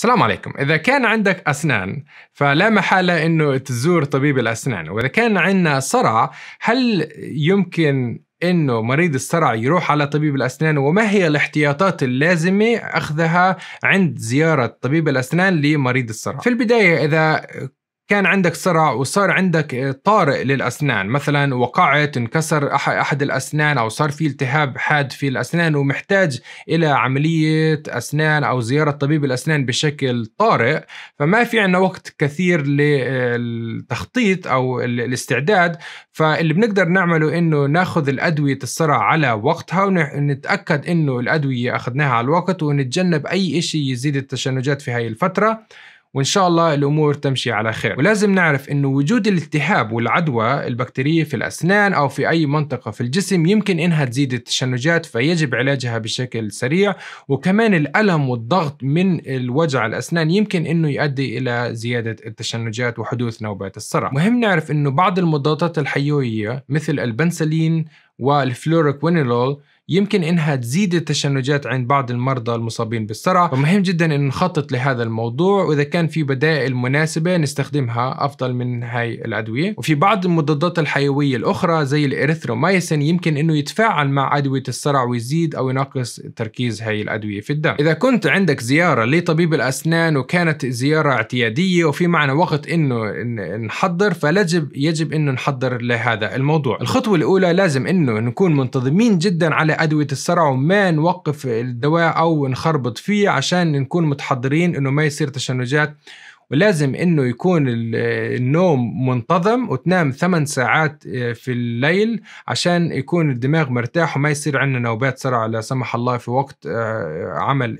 السلام عليكم إذا كان عندك أسنان فلا محالة أنه تزور طبيب الأسنان وإذا كان عندنا صرع هل يمكن انه مريض الصرع يروح على طبيب الاسنان وما هي الاحتياطات اللازمه اخذها عند زياره طبيب الاسنان لمريض الصرع في البدايه اذا كان عندك صرع وصار عندك آه، طارئ للأسنان مثلا وقعت انكسر أحد الأسنان أو صار في التهاب حاد في الأسنان ومحتاج إلى عملية أسنان أو زيارة طبيب الأسنان بشكل طارئ فما في عندنا وقت كثير آه، للتخطيط أو الاستعداد فاللي بنقدر نعمله إنه ناخذ الأدوية الصرع على وقتها ونتأكد إنه الأدوية أخذناها على الوقت ونتجنب أي شيء يزيد التشنجات في هاي الفترة وإن شاء الله الأمور تمشي على خير ولازم نعرف أنه وجود الالتهاب والعدوى البكتيرية في الأسنان أو في أي منطقة في الجسم يمكن أنها تزيد التشنجات فيجب علاجها بشكل سريع وكمان الألم والضغط من الوجع الأسنان يمكن أنه يؤدي إلى زيادة التشنجات وحدوث نوبات الصرع مهم نعرف أنه بعض المضادات الحيوية مثل البنسلين والفلوروكوينولول يمكن انها تزيد التشنجات عند بعض المرضى المصابين بالصرع فمهم جدا ان نخطط لهذا الموضوع واذا كان في بدائل مناسبه نستخدمها افضل من هاي الادويه وفي بعض المضادات الحيويه الاخرى زي الاريثرومايسين يمكن انه يتفاعل مع ادويه الصرع ويزيد او ينقص تركيز هاي الادويه في الدم اذا كنت عندك زياره لطبيب الاسنان وكانت زياره اعتياديه وفي معنا وقت انه نحضر فلجب يجب انه نحضر لهذا الموضوع الخطوه الاولى لازم انه نكون منتظمين جدا على أدوية الصرع وما نوقف الدواء أو نخربط فيه عشان نكون متحضرين إنه ما يصير تشنجات ولازم انه يكون النوم منتظم وتنام ثمان ساعات آه، في الليل عشان يكون الدماغ مرتاح وما يصير عندنا نوبات صرع لا سمح الله في وقت آه، عمل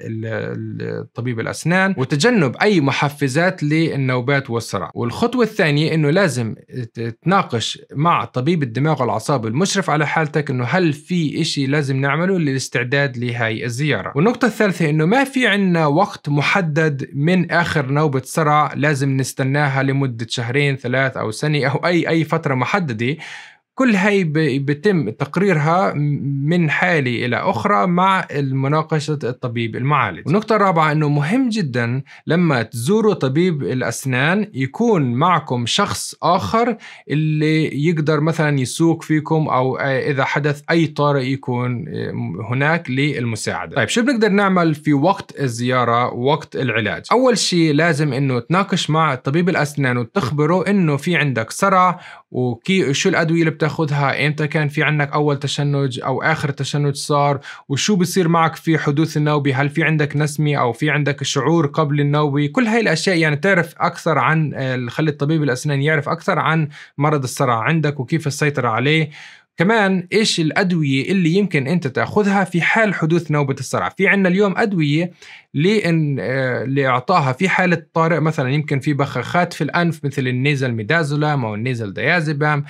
طبيب الاسنان وتجنب اي محفزات للنوبات والصرع والخطوه الثانيه انه لازم تناقش مع طبيب الدماغ والأعصاب المشرف على حالتك انه هل في إشي لازم نعمله للاستعداد لهي الزياره والنقطه الثالثه انه ما في عندنا وقت محدد من اخر نوبه صرع لازم نستناها لمدة شهرين ثلاث أو سنة أو أي أي فترة محددة كل هاي بيتم تقريرها من حالة إلى أخرى مع مناقشة الطبيب المعالج النقطة الرابعة أنه مهم جدا لما تزوروا طبيب الأسنان يكون معكم شخص آخر اللي يقدر مثلا يسوق فيكم أو إذا حدث أي طارئ يكون هناك للمساعدة طيب شو بنقدر نعمل في وقت الزيارة وقت العلاج أول شيء لازم أنه تناقش مع طبيب الأسنان وتخبره أنه في عندك صرع وشو الأدوية اللي بتاخذ تاخذها امتى كان في عندك اول تشنج او اخر تشنج صار وشو بصير معك في حدوث النوبه هل في عندك نسمه او في عندك شعور قبل النوبه كل هاي الاشياء يعني تعرف اكثر عن آه، خلي الطبيب الاسنان يعرف اكثر عن مرض الصرع عندك وكيف السيطره عليه كمان ايش الادويه اللي يمكن انت تاخذها في حال حدوث نوبه الصرع في عندنا اليوم ادويه لان آه، لاعطائها في حاله طارئ مثلا يمكن في بخاخات في الانف مثل النيزل ميدازولام او النيزل ديازيبام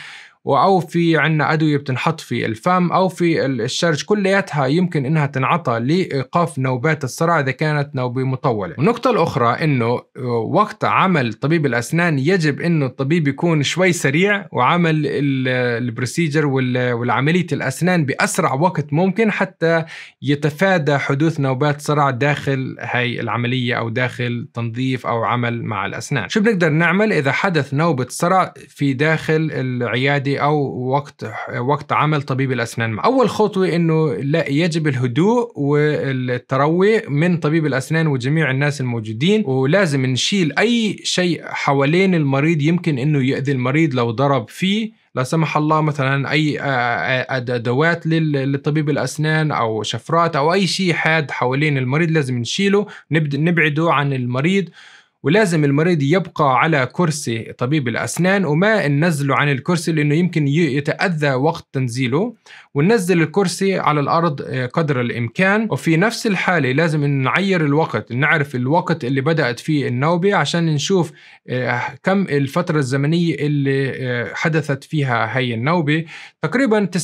او في عندنا ادويه بتنحط في الفم او في الشرج كلياتها يمكن انها تنعطى لايقاف نوبات الصرع اذا كانت نوبه مطوله النقطه الاخرى انه آه، وقت عمل طبيب الاسنان يجب انه الطبيب يكون شوي سريع وعمل البروسيجر والعمليه الاسنان باسرع وقت ممكن حتى يتفادى حدوث نوبات صرع داخل هاي العمليه او داخل تنظيف او عمل مع الاسنان شو بنقدر نعمل اذا حدث نوبه صرع في داخل العياده العادي او وقت وقت عمل طبيب الاسنان اول خطوه انه لا يجب الهدوء والتروي من طبيب الاسنان وجميع الناس الموجودين ولازم نشيل اي شيء حوالين المريض يمكن انه يؤذي المريض لو ضرب فيه لا سمح الله مثلا اي ادوات للطبيب الاسنان او شفرات او اي شيء حاد حوالين المريض لازم نشيله نبعده عن المريض ولازم المريض يبقى على كرسي طبيب الأسنان وما ننزله عن الكرسي لأنه يمكن يتأذى وقت تنزيله وننزل الكرسي على الأرض آه، قدر الإمكان وفي نفس الحالة لازم نعير الوقت نعرف الوقت اللي بدأت فيه النوبة عشان نشوف آه، كم الفترة الزمنية اللي آه، حدثت فيها هي النوبة تقريبا 90%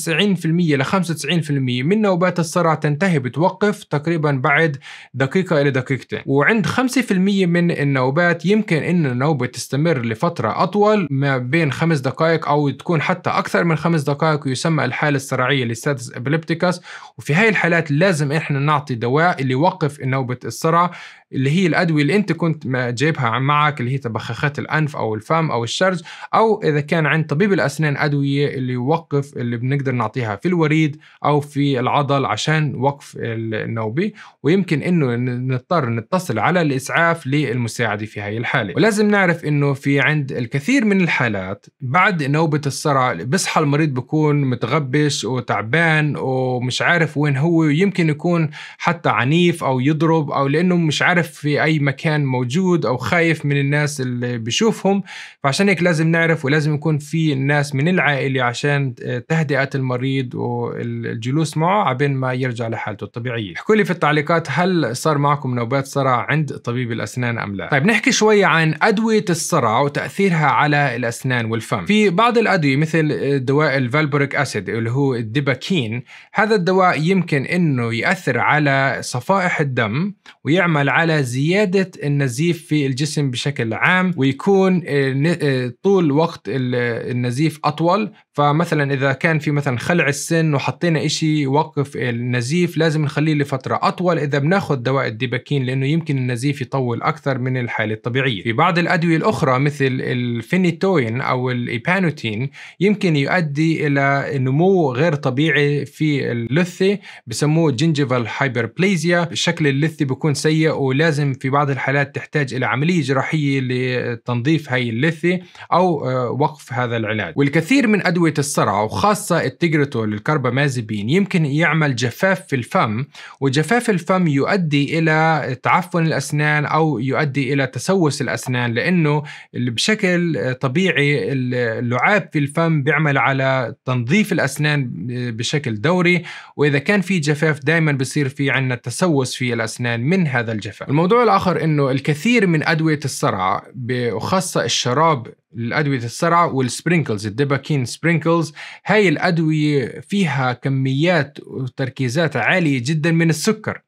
ل 95% من نوبات الصرع تنتهي بتوقف تقريبا بعد دقيقة إلى دقيقتين وعند 5% من النوبة النوبات يمكن إن النوبة تستمر لفترة أطول ما بين خمس دقائق أو تكون حتى أكثر من خمس دقائق ويسمى الحالة الصراعية لستاتس إبليبتيكاس وفي هاي الحالات لازم إحنا نعطي دواء اللي يوقف نوبة الصرع اللي هي الادويه اللي انت كنت جايبها معك اللي هي تبخخات الانف او الفم او الشرج او اذا كان عند طبيب الاسنان ادويه اللي يوقف اللي بنقدر نعطيها في الوريد او في العضل عشان وقف النوبي ويمكن انه نضطر نتصل على الاسعاف للمساعده في هاي الحاله ولازم نعرف انه في عند الكثير من الحالات بعد نوبه الصرع بصحى المريض بكون متغبش وتعبان ومش عارف وين هو يمكن يكون حتى عنيف او يضرب او لانه مش عارف عارف في اي مكان موجود او خايف من الناس اللي بيشوفهم فعشان هيك لازم نعرف ولازم يكون في الناس من العائله عشان آه، تهدئه المريض والجلوس معه عبين ما يرجع لحالته الطبيعيه احكوا لي في التعليقات هل صار معكم نوبات صرع عند طبيب الاسنان ام لا طيب نحكي شوي عن ادويه الصرع وتاثيرها على الاسنان والفم في بعض الادويه مثل آه، دواء الفالبوريك اسيد اللي هو الدباكين هذا الدواء يمكن انه ياثر على صفائح الدم ويعمل على على زيادة النزيف في الجسم بشكل عام ويكون آه، آه، طول وقت النزيف أطول فمثلا إذا كان في مثلا خلع السن وحطينا إشي يوقف النزيف لازم نخليه لفترة أطول إذا بناخذ دواء الديباكين لأنه يمكن النزيف يطول أكثر من الحالة الطبيعية في بعض الأدوية الأخرى مثل الفينيتوين أو الإيبانوتين يمكن يؤدي إلى نمو غير طبيعي في اللثة بسموه جينجيفال هايبربليزيا شكل اللثة بيكون سيء ولازم في بعض الحالات تحتاج إلى عملية جراحية لتنظيف هاي اللثة أو آه، وقف هذا العلاج والكثير من أدوية الصرع وخاصة التجرتول الكربامازيبين يمكن يعمل جفاف في الفم وجفاف الفم يؤدي إلى تعفن الأسنان أو يؤدي إلى تسوس الأسنان لأنه بشكل آه، طبيعي اللعاب في الفم بيعمل على تنظيف الأسنان آه، بشكل دوري وإذا كان في جفاف دائما بصير في عندنا تسوس في الأسنان من هذا الجفاف الموضوع الآخر أنه الكثير من أدوية الصرعة وخاصة الشراب الأدوية الصرعة والسبرينكلز الدباكين سبرينكلز هاي الأدوية فيها كميات وتركيزات عالية جدا من السكر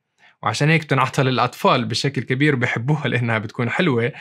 وعشان هيك بتنعطى للأطفال بشكل كبير بحبوها لأنها بتكون حلوة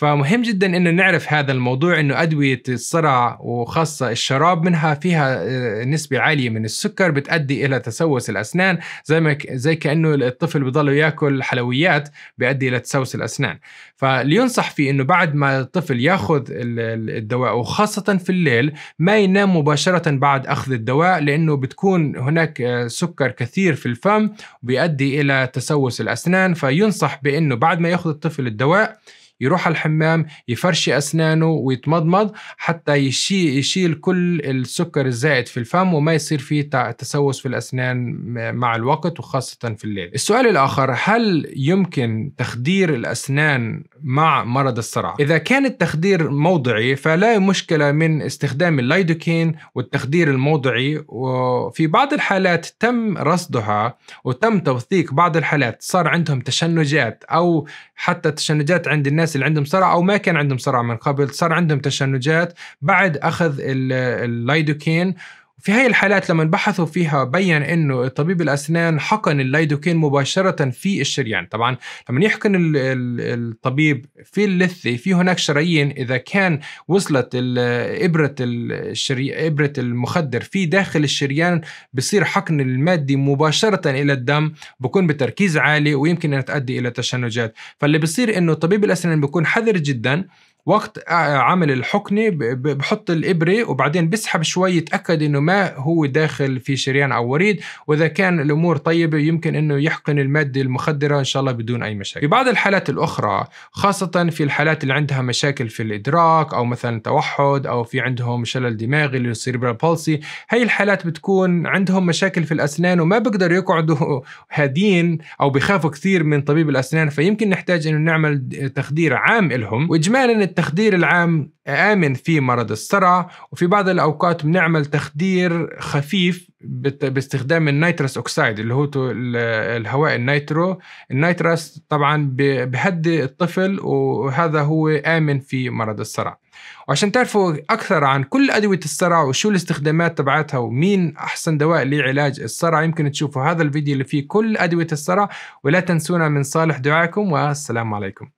فمهم جدا انه نعرف هذا الموضوع انه ادويه الصرع وخاصه الشراب منها فيها آه، نسبه عاليه من السكر بتؤدي الى تسوس الاسنان زي ما زي كانه الطفل بضل ياكل حلويات بيؤدي الى تسوس الاسنان فلينصح فيه انه بعد ما الطفل ياخذ الدواء وخاصه في الليل ما ينام مباشره بعد اخذ الدواء لانه بتكون هناك آه، سكر كثير في الفم بيؤدي الى تسوس الاسنان فينصح بانه بعد ما ياخذ الطفل الدواء يروح على الحمام يفرشي أسنانه ويتمضمض حتى يشيل, يشيل كل السكر الزائد في الفم وما يصير فيه تسوس في الأسنان مع الوقت وخاصة في الليل السؤال الآخر هل يمكن تخدير الأسنان مع مرض الصرع إذا كان التخدير موضعي فلا مشكلة من استخدام اللايدوكين والتخدير الموضعي وفي بعض الحالات تم رصدها وتم توثيق بعض الحالات صار عندهم تشنجات أو حتى تشنجات عند الناس اللي عندهم صرع أو ما كان عندهم صرع من قبل صار عندهم تشنجات بعد أخذ اللايدوكين في هاي الحالات لما بحثوا فيها بين انه طبيب الاسنان حقن الليدوكين مباشره في الشريان طبعا لما يحقن الطبيب في اللثه في هناك شرايين اذا كان وصلت ابره الشري... ابره المخدر في داخل الشريان بصير حقن الماده مباشره الى الدم بكون بتركيز عالي ويمكن انها تؤدي الى تشنجات فاللي بصير انه طبيب الاسنان بيكون حذر جدا وقت آه، عمل الحقنه بحط الابره وبعدين بسحب شوي يتاكد انه ما هو داخل في شريان او وريد واذا كان الامور طيبه يمكن انه يحقن الماده المخدره ان شاء الله بدون اي مشاكل. في بعض الحالات الاخرى خاصه في الحالات اللي عندها مشاكل في الادراك او مثلا توحد او في عندهم شلل دماغي اللي سيريبرال بالسي، هي الحالات بتكون عندهم مشاكل في الاسنان وما بيقدروا يقعدوا هادين او بخافوا كثير من طبيب الاسنان فيمكن نحتاج انه نعمل تخدير عام لهم واجمالا التخدير العام آمن في مرض الصرع وفي بعض الأوقات بنعمل تخدير خفيف باستخدام النيتروس أوكسايد اللي هو الهواء النيترو النيتروس طبعا بهدي الطفل وهذا هو آمن في مرض الصرع وعشان تعرفوا أكثر عن كل أدوية الصرع وشو الاستخدامات تبعتها ومين أحسن دواء لعلاج الصرع يمكن تشوفوا هذا الفيديو اللي فيه كل أدوية الصرع ولا تنسونا من صالح دعائكم والسلام عليكم